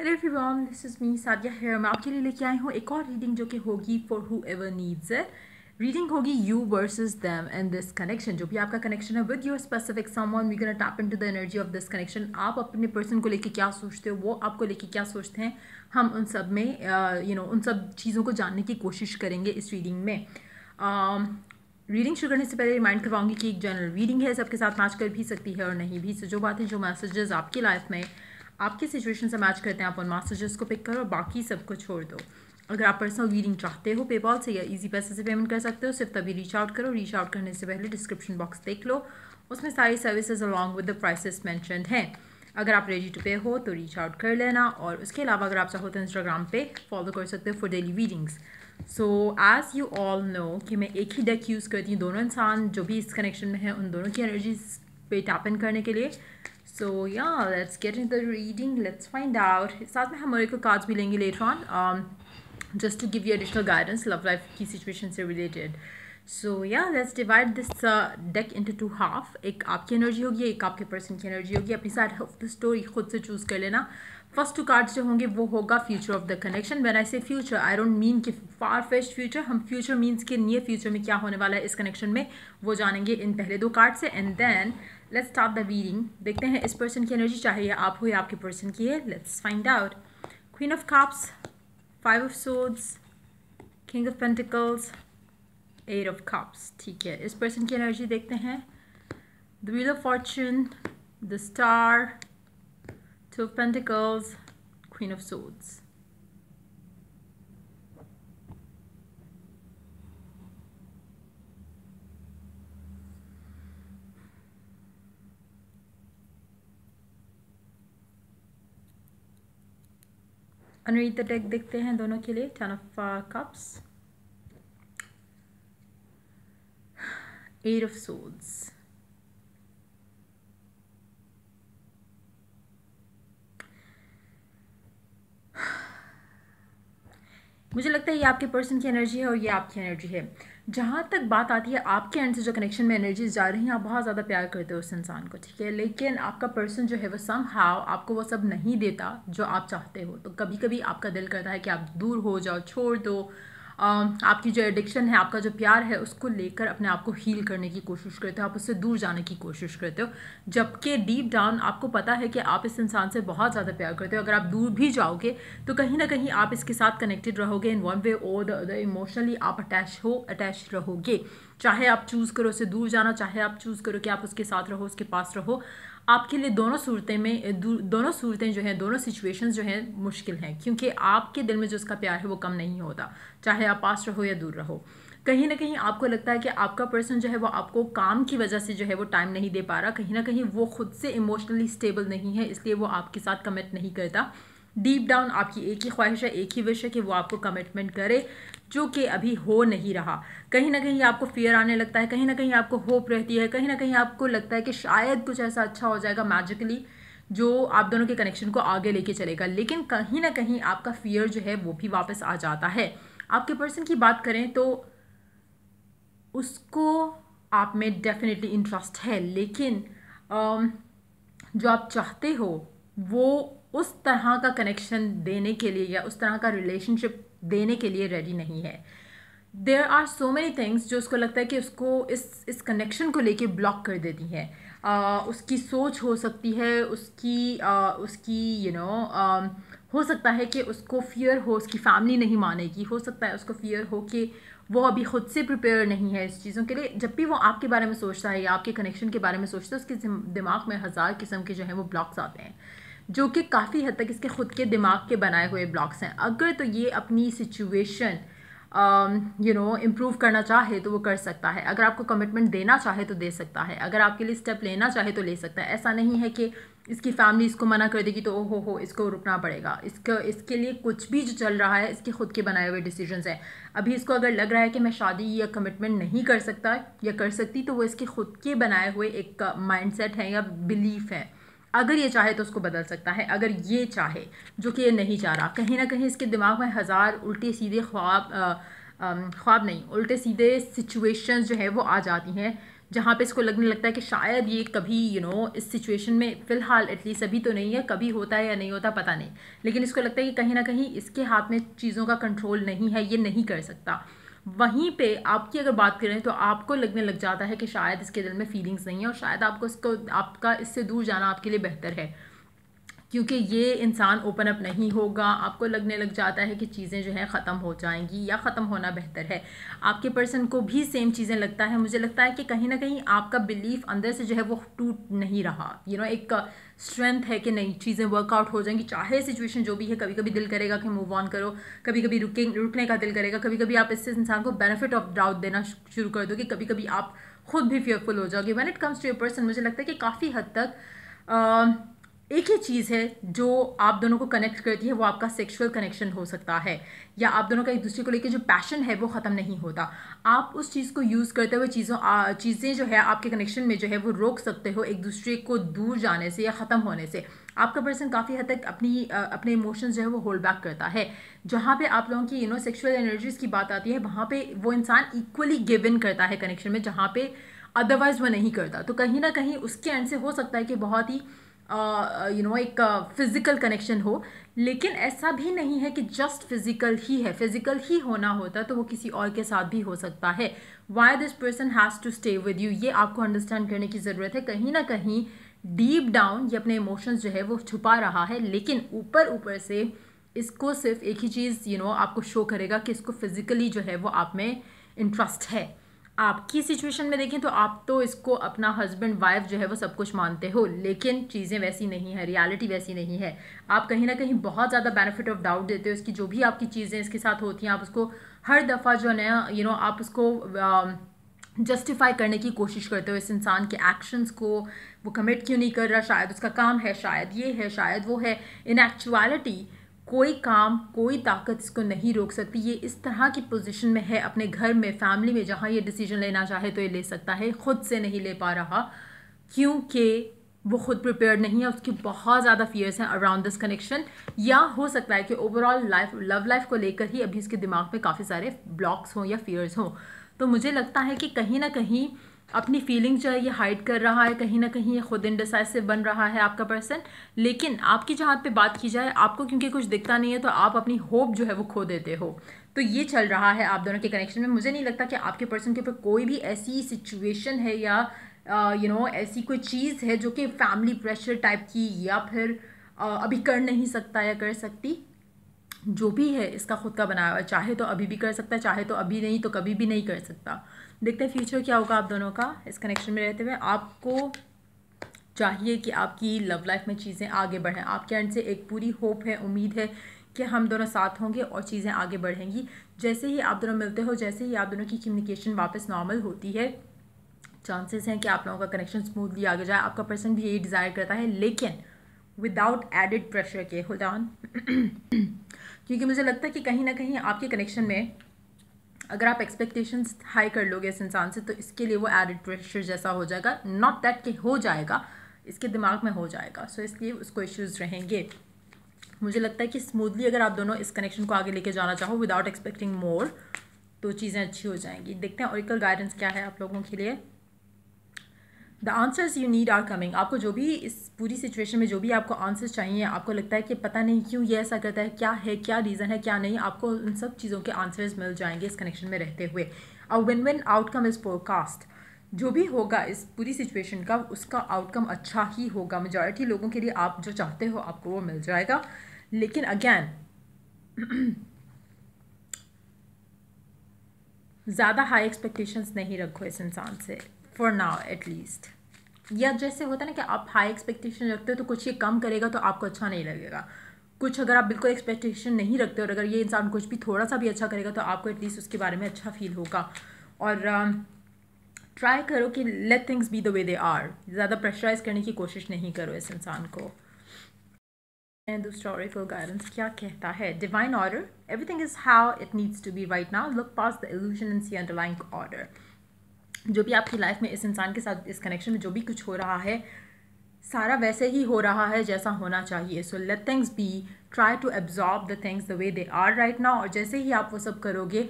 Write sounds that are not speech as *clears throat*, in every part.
Hello everyone this is me Sadia here मैं आपके लिए लेके आई हूँ एक और रीडिंग जो कि होगी for whoever needs it reading होगी you versus them and this connection जो भी आपका कनेक्शन है with your specific someone we can tap into the energy of this connection आप अपने पर्सन को लेके क्या सोचते हो वो आपको लेके क्या सोचते हैं हम उन सब में you uh, know you know, उन सब चीज़ों को जानने की कोशिश करेंगे इस रीडिंग में um, रीडिंग शुरू करने से पहले रिमाइंड करवाऊंगी कि एक जनरल रीडिंग है सबके साथ मैच कर भी सकती है और नहीं भी सो जो बातें जो मैसेजेस आपकी लाइफ में आपके सिचुएशन से मैच करते हैं आप उन मास्टर्स को पिक करो और बाकी कुछ छोड़ दो अगर आप पर्सनल रीडिंग चाहते हो पेपॉल से या इजी पैसे से पेमेंट कर सकते हो सिर्फ तभी रीच आउट करो रीच आउट करने से पहले डिस्क्रिप्शन बॉक्स देख लो उसमें सारी services along with the prices mentioned हैं अगर आप रेडी टू पे हो तो रीच आउट कर लेना और उसके अलावा अगर आप चाहो तो इंस्टाग्राम पे फॉलो कर सकते हो for daily readings so as you all know कि मैं एक ही डेक यूज़ करती हूँ दोनों इंसान जो भी इस कनेक्शन में है उन दोनों की एनर्जीज पे टैप इन करने के लिए so yeah let's get in the reading let's find out साथ में हम और एक कार्ड्स भी लेंगे later on just to give you additional guidance love life की सिचुएशन से related so yeah let's divide this deck into two half एक आपकी एनर्जी होगी एक आपके पर्सन की एनर्जी होगी अपनी साइड ऑफ द स्टोरी खुद से चूज़ कर लेना फर्स्ट टू कार्ड्स जो होंगे वो होगा future of the connection when I say future I don't mean कि फार फेस्ट फ्यूचर हम फ्यूचर मीन्स के नियर फ्यूचर में क्या होने वाला है इस कनेक्शन में वो जानेंगे इन पहले दो कार्ड से and then let's stop the reading देखते हैं इस पर्सन की एनर्जी चाहिए आप हो या आपके पर्सन की है let's find out queen of cups five of swords king of pentacles eight of cups ठीक है इस पर्सन की एनर्जी देखते हैं the wheel of fortune the star two of pentacles queen of swords unread the देखते हैं दोनों के लिए ten of cups eight of swords मुझे लगता है ये आपके पर्सन की एनर्जी है और ये आपकी एनर्जी है जहाँ तक बात आती है आपके एंड से जो कनेक्शन में एनर्जीज जा रही हैं आप बहुत ज़्यादा प्यार करते हो उस इंसान को ठीक है लेकिन आपका पर्सन जो है वो सम हाव आपको वो सब नहीं देता जो आप चाहते हो तो कभी कभी आपका दिल करता है कि आप दूर हो जाओ छोड़ दो आपकी जो एडिक्शन है आपका जो प्यार है उसको लेकर अपने आप को हील करने की कोशिश करते हो आप उससे दूर जाने की कोशिश करते हो जबकि डीप डाउन आपको पता है कि आप इस इंसान से बहुत ज़्यादा प्यार करते हो अगर आप दूर भी जाओगे तो कहीं ना कहीं आप इसके साथ कनेक्टेड रहोगे इन वन वे और इमोशनली आप अटैच हो अटैच रहोगे चाहे आप चूज़ करो उससे दूर जाना चाहे आप चूज़ करो कि आप उसके साथ रहो उसके पास रहो आपके लिए दोनों सूरतें में दो, दोनों सूरतें जो हैं दोनों सिचुएशंस जो हैं मुश्किल हैं क्योंकि आपके दिल में जो उसका प्यार है वो कम नहीं होता चाहे आप पास रहो या दूर रहो कहीं ना कहीं आपको लगता है कि आपका पर्सन जो है वो आपको काम की वजह से जो है वो टाइम नहीं दे पा रहा कहीं ना कहीं वो खुद से इमोशनली स्टेबल नहीं है इसलिए वो आपके साथ कमिट नहीं करता डीप डाउन आपकी एक ही ख्वाहिश है एक ही विश है कि वो आपको कमिटमेंट करे जो कि अभी हो नहीं रहा कहीं ना कहीं आपको फियर आने लगता है कहीं ना कहीं आपको होप रहती है कहीं ना कहीं आपको लगता है कि शायद कुछ ऐसा अच्छा हो जाएगा मैजिकली जो आप दोनों के कनेक्शन को आगे लेके चलेगा लेकिन कहीं ना कहीं आपका फियर जो है वो भी वापस आ जाता है आपके पर्सन की बात करें तो उसको आप में डेफिनेटली इंटरेस्ट है लेकिन जो आप चाहते हो वो उस तरह का कनेक्शन देने के लिए या उस तरह का रिलेशनशिप देने के लिए रेडी नहीं है there are so many things जो उसको लगता है कि उसको इस इस कनेक्शन को लेके ब्लॉक कर देती हैं उसकी सोच हो सकती है उसकी उसकी you you know know, um, हो सकता है कि उसको फियर हो उसकी फैमिली नहीं मानेगी हो सकता है उसको फियर हो कि वो अभी ख़ुद से प्रिपेयर नहीं है इस चीज़ों के लिए जब भी वो आपके बारे में सोचता है या आपके कनेक्शन के बारे में सोचता है उसके दिमाग में हज़ार किस्म के जो हैं वो ब्लॉक्स आते हैं जो कि काफ़ी हद तक इसके ख़ुद के दिमाग के बनाए हुए ब्लॉग्स हैं अगर तो ये अपनी सिचुएशन यू नो इम्प्रूव करना चाहे तो वो कर सकता है अगर आपको कमिटमेंट देना चाहे तो दे सकता है अगर आपके लिए स्टेप लेना चाहे तो ले सकता है ऐसा नहीं है कि इसकी फैमिली इसको मना कर देगी तो ओ हो हो इसको रुकना पड़ेगा इसका इसके लिए कुछ भी जो चल रहा है इसके खुद के बनाए हुए डिसीजंस हैं अभी इसको अगर लग रहा है कि मैं शादी या कमिटमेंट नहीं कर सकता या कर सकती तो वो इसके खुद के बनाए हुए एक माइंड है या बिलीफ है अगर ये चाहे तो उसको बदल सकता है अगर ये चाहे जो कि ये नहीं चाह रहा कहीं ना कहीं इसके दिमाग में हज़ार उल्टे सीधे ख्वाब ख्वाब नहीं उल्टे सीधे सिचुएशंस जो है वो आ जाती हैं जहाँ पे इसको लगने लगता है कि शायद ये कभी यू you नो know, इस सिचुएशन में फ़िलहाल एटलीस्ट अभी तो नहीं है कभी होता है या नहीं होता पता नहीं लेकिन इसको लगता है कि कहीं ना कहीं इसके हाथ में चीज़ों का कंट्रोल नहीं है ये नहीं कर सकता वहीं पे आपकी अगर बात करें तो आपको लगने लग जाता है कि शायद इसके दिल में फीलिंग्स नहीं है और शायद आपको इसको आपका इससे दूर जाना आपके लिए बेहतर है क्योंकि ये इंसान ओपन अप नहीं होगा आपको लगने लग जाता है कि चीज़ें जो है ख़त्म हो जाएंगी या ख़त्म होना बेहतर है आपके पर्सन को भी सेम चीज़ें लगता है मुझे लगता है कि कहीं ना कहीं आपका बिलीफ अंदर से जो है वो टूट नहीं रहा यू you नो know, एक स्ट्रेंथ है कि नहीं चीज़ें वर्कआउट हो जाएंगी चाहे सिचुएशन जो भी है कभी कभी दिल करेगा कि मूव ऑन करो कभी कभी रुके रुकने का दिल करेगा कभी कभी आप इससे इंसान को बेनिफिट ऑफ डाउट देना शुरू कर दो कि कभी कभी आप खुद भी फेयरफुल हो जाओगे when it comes to your person मुझे लगता है कि काफ़ी हद तक एक ही चीज़ है जो आप दोनों को कनेक्ट करती है वो आपका सेक्सुअल कनेक्शन हो सकता है या आप दोनों का एक दूसरे को लेकर जो पैशन है वो ख़त्म नहीं होता आप उस चीज़ को यूज़ करते हुए चीज़ों चीज़ें जो है आपके कनेक्शन में जो है वो रोक सकते हो एक दूसरे को दूर जाने से या ख़त्म होने से आपका पर्सन काफ़ी हद तक अपनी अपने इमोशंस जो है वो होल्ड बैक करता है जहाँ पे आप लोगों की यू नो सेक्सुअल एनर्जीज़ की बात आती है वहाँ पे वो इंसान इक्वली गिव इन करता है कनेक्शन में जहाँ पे अदरवाइज़ वो नहीं करता तो कहीं ना कहीं उसके एंड से हो सकता है कि बहुत ही यू नो एक फिज़िकल कनेक्शन हो लेकिन ऐसा भी नहीं है कि जस्ट फिज़िकल ही है फिज़िकल ही होना होता तो वो किसी और के साथ भी हो सकता है why this person has to stay with you ये आपको अंडरस्टैंड करने की ज़रूरत है कहीं ना कहीं डीप डाउन ये अपने इमोशंस जो है वो छुपा रहा है लेकिन ऊपर ऊपर से इसको सिर्फ एक ही चीज़ यू you नो know, आपको शो करेगा कि इसको फिज़िकली जो है वो आप में इंटरेस्ट है आपकी सिचुएशन में देखें तो आप तो इसको अपना हस्बैंड वाइफ जो है वो सब कुछ मानते हो लेकिन चीज़ें वैसी नहीं है रियलिटी वैसी नहीं है आप कहीं ना कहीं बहुत ज़्यादा बेनिफिट ऑफ डाउट देते हो इसकी जो भी आपकी चीज़ें इसके साथ होती हैं आप उसको हर दफ़ा जो है यू नो आप उसको जस्टिफाई um, करने की कोशिश करते हो इस इंसान के एक्शंस को वो कमिट क्यों नहीं कर रहा शायद उसका काम है शायद ये है शायद वो है इन एक्चुअलिटी कोई काम कोई ताकत इसको नहीं रोक सकती ये इस तरह की पोजीशन में है अपने घर में फैमिली में जहाँ ये डिसीजन लेना चाहे तो ये ले सकता है ख़ुद से नहीं ले पा रहा क्योंकि वो खुद प्रिपेयर नहीं है उसकी बहुत ज़्यादा फियर्स हैं अराउंड दिस कनेक्शन या हो सकता है कि ओवरऑल लाइफ लव लाइफ को लेकर ही अभी इसके दिमाग में काफ़ी सारे ब्लॉक्स हों या फियर्स हों तो मुझे लगता है कि कहीं ना कहीं अपनी फीलिंग जो है ये हाइड कर रहा है कहीं ना कहीं ये खुद इंडिसाइसिव बन रहा है आपका पर्सन लेकिन आपकी जहाँ पे बात की जाए आपको क्योंकि कुछ दिखता नहीं है तो आप अपनी होप जो है वो खो देते हो तो ये चल रहा है आप दोनों के कनेक्शन में मुझे नहीं लगता कि आपके पर्सन के ऊपर कोई भी ऐसी सिचुएशन है या यू नो you know, ऐसी कोई चीज़ है जो कि फैमिली प्रेशर टाइप की या फिर uh, अभी कर नहीं सकता या कर सकती जो भी है इसका खुद का बनाया हुआ चाहे तो अभी भी कर सकता है चाहे तो अभी नहीं तो कभी भी नहीं कर सकता देखते हैं फ्यूचर क्या होगा आप दोनों का इस कनेक्शन में रहते हुए आपको चाहिए कि आपकी लव लाइफ में चीज़ें आगे बढ़ें आपके एंड से एक पूरी होप है उम्मीद है कि हम दोनों साथ होंगे और चीज़ें आगे बढ़ेंगी जैसे ही आप दोनों मिलते हो जैसे ही आप दोनों की कम्युनिकेशन वापस नॉर्मल होती है चांसेस हैं कि आप लोगों का कनेक्शन स्मूथली आगे जाए आपका पर्सन भी यही डिज़ायर करता है लेकिन विदाउट एडिड प्रेशर के होल्ड ऑन *clears throat* क्योंकि मुझे लगता है कि कहीं ना कहीं आपके कनेक्शन में अगर आप एक्सपेक्टेशंस हाई कर लोगे इस इंसान से तो इसके लिए वो एडिड प्रेशर जैसा हो जाएगा नॉट दैट कि हो जाएगा इसके दिमाग में हो जाएगा सो so, इसलिए उसको इश्यूज़ रहेंगे मुझे लगता है कि स्मूथली अगर आप दोनों इस कनेक्शन को आगे लेके जाना चाहो विदाउट एक्सपेक्टिंग मोर तो चीज़ें अच्छी हो जाएंगी देखते हैं और गाइडेंस क्या है आप लोगों के लिए the answers you need are coming आपको जो भी इस पूरी सिचुएशन में जो भी आपको आंसर्स चाहिए आपको लगता है कि पता नहीं क्यों ये ऐसा करता है क्या है क्या रीज़न है क्या नहीं आपको उन सब चीज़ों के आंसर्स मिल जाएंगे इस कनेक्शन में रहते हुए और win win outcome is forecast जो भी होगा इस पूरी सिचुएशन का उसका आउटकम अच्छा ही होगा मेजॉरिटी लोगों के लिए आप जो चाहते हो आपको वो मिल जाएगा लेकिन अगैन ज़्यादा हाई एक्सपेक्टेशंस नहीं रखो इस इंसान से फॉर नाउ एटलीस्ट या जैसे होता है ना कि आप हाई एक्सपेक्टेशन रखते हो तो कुछ ये कम करेगा तो आपको अच्छा नहीं लगेगा कुछ अगर आप बिल्कुल एक्सपेक्टेशन नहीं रखते और अगर ये इंसान कुछ भी थोड़ा सा भी अच्छा करेगा तो आपको एटलीस्ट उसके बारे में अच्छा फील होगा और ट्राई um, करो कि let things be the way they are ज़्यादा प्रेशराइज करने की कोशिश नहीं करो इस इंसान को and the historical guidance kya kehta hai divine order is is it needs to be right right look past past the illusion and see underlying जो भी आपकी लाइफ में इस इंसान के साथ इस कनेक्शन में जो भी कुछ हो रहा है सारा वैसे ही हो रहा है जैसा होना चाहिए so let things be try to absorb the things the way they are right now और जैसे ही आप वो सब करोगे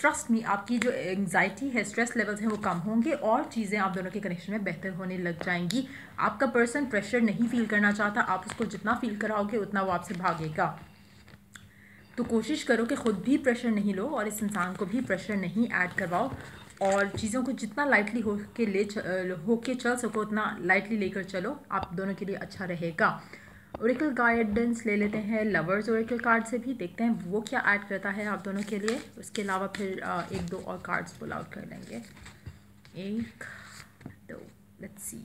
ट्रस्ट मी आपकी जो एंगजाइटी है स्ट्रेस लेवल्स हैं वो कम होंगे और चीज़ें आप दोनों के कनेक्शन में बेहतर होने लग जाएंगी आपका पर्सन प्रेशर नहीं फील करना चाहता आप उसको जितना फील कराओगे उतना वो आपसे भागेगा तो कोशिश करो कि ख़ुद भी प्रेशर नहीं लो और इस इंसान को भी प्रेशर नहीं ऐड करवाओ और चीज़ों को जितना लाइटली हो के ले हो के चल सको उतना लाइटली लेकर चलो आप दोनों के लिए अच्छा रहेगा ओरिकल गाइडेंस ले लेते हैं लवर्स ओरिकल कार्ड से भी देखते हैं वो क्या ऐड करता है आप दोनों के लिए उसके अलावा फिर एक दो और कार्ड्स पुल आउट कर लेंगे एक दो let's see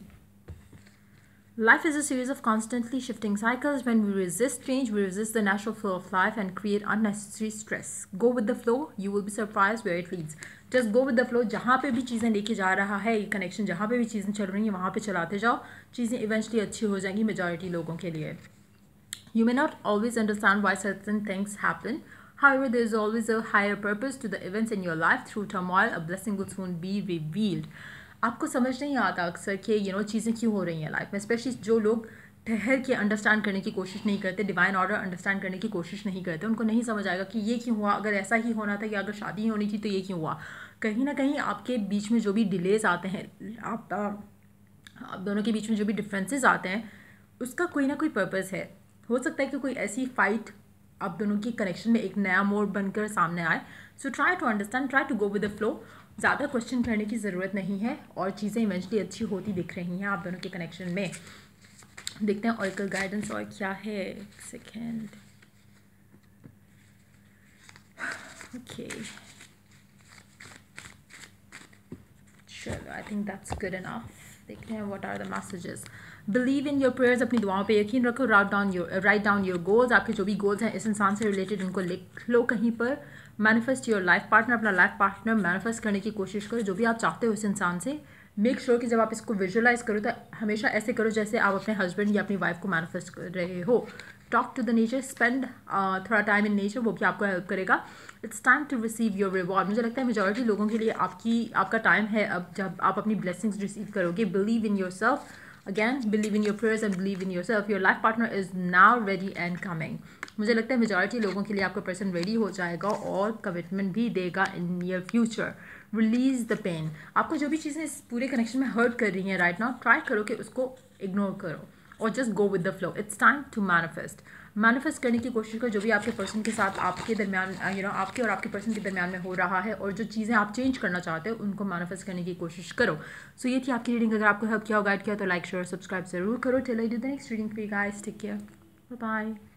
Life is a series of constantly shifting cycles. When we resist change, we resist the natural flow of life and create unnecessary stress. Go with the flow, you will be surprised where it leads. Just go with the flow. जहाँ पे भी चीज़ें लेके जा रहा है ये connection जहाँ पे भी चीज़ें चल रही हैं वहाँ पे चलाते जाओ चीज़ें eventually अच्छी हो जाएंगी मेजॉरिटी लोगों के लिए may not always understand why certain things happen. However, there is always a higher purpose to the events in your life. Through turmoil, a blessing will soon be revealed. आपको समझ नहीं आता अक्सर कि यू नो चीज़ें क्यों हो रही हैं लाइफ में स्पेशली जो लोग ठहर के अंडरस्टैंड करने की कोशिश नहीं करते डिवाइन ऑर्डर अंडरस्टैंड करने की कोशिश नहीं करते उनको नहीं समझ आएगा कि ये क्यों हुआ अगर ऐसा ही होना था या अगर शादी होनी थी तो ये क्यों हुआ कहीं ना कहीं आपके बीच में जो भी डिलेज आते हैं आप, आप दोनों के बीच में जो भी डिफ्रेंसेज आते हैं उसका कोई ना कोई पर्पज़ है हो सकता है कि कोई ऐसी फ़ाइट अब दोनों की कनेक्शन में एक नया मोड़ बनकर सामने आए so try to understand try to go with the flow ज़्यादा क्वेश्चन करने की ज़रूरत नहीं है और चीज़ें इवेंचुअली अच्छी होती दिख रही हैं आप दोनों के कनेक्शन में देखते हैं ऑरिकल गाइडेंस और क्या है सेकेंड ओके चलो I think that's good enough देखते हैं what are the messages believe in your prayers अपनी दुआओं पे यकीन रखो write down your write down your goals आपके जो भी गोल्स हैं इस इंसान से रिलेटेड उनको लिख लो कहीं पर मैनिफेस्ट योर लाइफ पार्टनर अपना लाइफ पार्टनर मैनिफेस्ट करने की कोशिश करो जो भी आप चाहते हो उस इंसान से मेक श्योर sure कि जब आप इसको विजुअलाइज करो तो हमेशा ऐसे करो जैसे आप अपने हस्बैंड या अपनी वाइफ को मैनिफेस्ट कर रहे हो talk to the nature spend थोड़ा टाइम इन नेचर वो भी आपको हेल्प करेगा it's time to receive your reward मुझे लगता है मेजोरिटी लोगों के लिए आपकी आपका टाइम है अब जब आप अपनी ब्लेसिंग्स रिसीव करोगे believe in yourself again believe in your prayers and believe in yourself your life partner is now ready and coming मुझे लगता है मेजॉरिटी लोगों के लिए आपका पर्सन रेडी हो जाएगा और कमिटमेंट भी देगा in near future release the pain आपको जो भी चीज़ें इस पूरे कनेक्शन में हर्ट कर रही हैं राइट नाउ ट्राई करो कि उसको इग्नोर करो और just go with the flow it's time to manifest manifest करने की कोशिश करो जो भी आपके पर्सन के साथ आपके दरमियान यू uh, नो आपके और आपके पर्सन के दरमियान में हो रहा है और जो चीज़ें आप चेंज करना चाहते हो उनको मैनिफेस्ट करने की कोशिश करो सो so, ये थी आपकी रीडिंग अगर आपको हेल्प किया हो गाइड किया तो लाइक शेयर सब्सक्राइब जरूर करो चलो do the next reading free guys take care bye